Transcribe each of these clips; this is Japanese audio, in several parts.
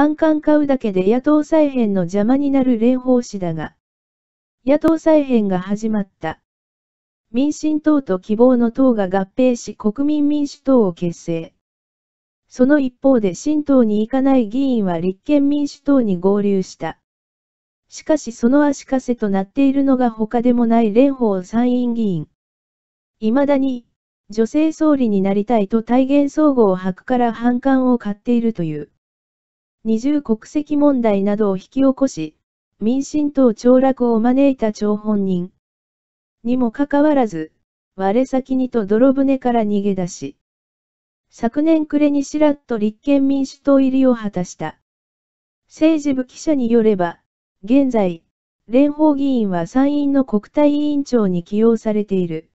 反感買うだけで野党再編の邪魔になる蓮舫氏だが、野党再編が始まった。民進党と希望の党が合併し国民民主党を結成。その一方で新党に行かない議員は立憲民主党に合流した。しかしその足かせとなっているのが他でもない蓮舫参院議員。未だに、女性総理になりたいと体言総合をくから反感を買っているという。二重国籍問題などを引き起こし、民進党凋落を招いた張本人。にもかかわらず、我先にと泥船から逃げ出し、昨年暮れにしらっと立憲民主党入りを果たした。政治部記者によれば、現在、蓮舫議員は参院の国対委員長に起用されている。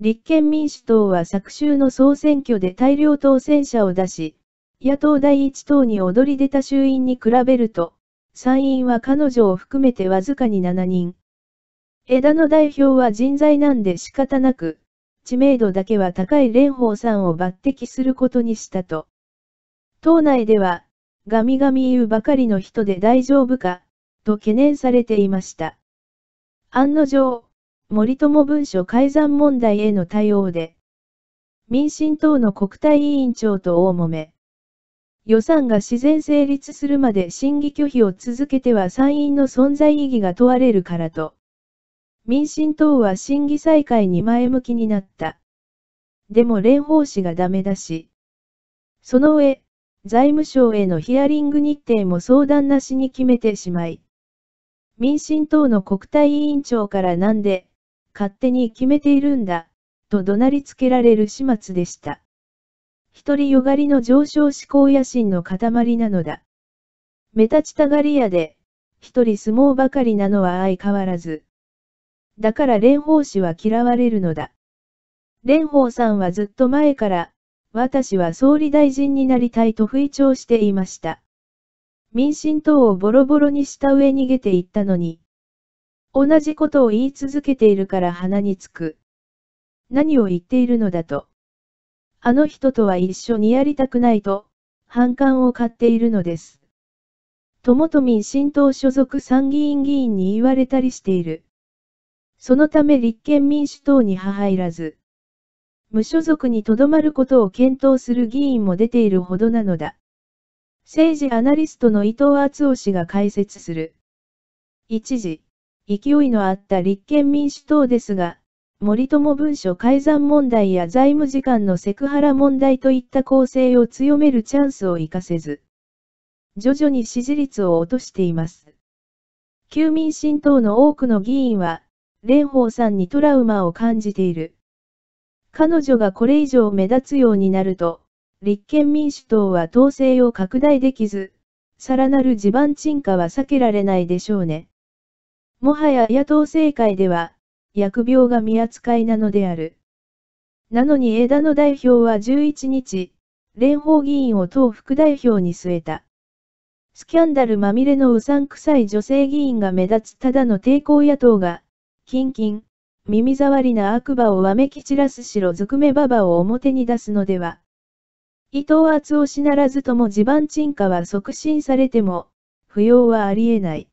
立憲民主党は昨週の総選挙で大量当選者を出し、野党第一党に躍り出た衆院に比べると、参院は彼女を含めてわずかに7人。枝野代表は人材なんで仕方なく、知名度だけは高い蓮舫さんを抜擢することにしたと。党内では、ガミガミ言うばかりの人で大丈夫か、と懸念されていました。案の定、森友文書改ざん問題への対応で、民進党の国対委員長と大揉め。予算が自然成立するまで審議拒否を続けては参院の存在意義が問われるからと。民進党は審議再開に前向きになった。でも蓮舫氏がダメだし。その上、財務省へのヒアリング日程も相談なしに決めてしまい。民進党の国対委員長からなんで、勝手に決めているんだ、と怒鳴りつけられる始末でした。独りよがりの上昇志向野心の塊なのだ。目立ちたがり屋で、一人相撲ばかりなのは相変わらず。だから蓮舫氏は嫌われるのだ。蓮舫さんはずっと前から、私は総理大臣になりたいと吹調していました。民進党をボロボロにした上逃げていったのに。同じことを言い続けているから鼻につく。何を言っているのだと。あの人とは一緒にやりたくないと、反感を買っているのです。友民新党所属参議院議員に言われたりしている。そのため立憲民主党に母いらず、無所属にとどまることを検討する議員も出ているほどなのだ。政治アナリストの伊藤敦夫氏が解説する。一時、勢いのあった立憲民主党ですが、森友文書改ざん問題や財務次官のセクハラ問題といった構成を強めるチャンスを生かせず、徐々に支持率を落としています。旧民進党の多くの議員は、蓮舫さんにトラウマを感じている。彼女がこれ以上目立つようになると、立憲民主党は統制を拡大できず、さらなる地盤沈下は避けられないでしょうね。もはや野党政界では、疫病が見扱いなのである。なのに枝野代表は11日、蓮舫議員を党副代表に据えた。スキャンダルまみれのうさんくさい女性議員が目立つただの抵抗野党が、キンキン、耳障りな悪魔をわめき散らす白ずくめババを表に出すのでは。伊藤厚夫氏ならずとも地盤沈下は促進されても、不要はありえない。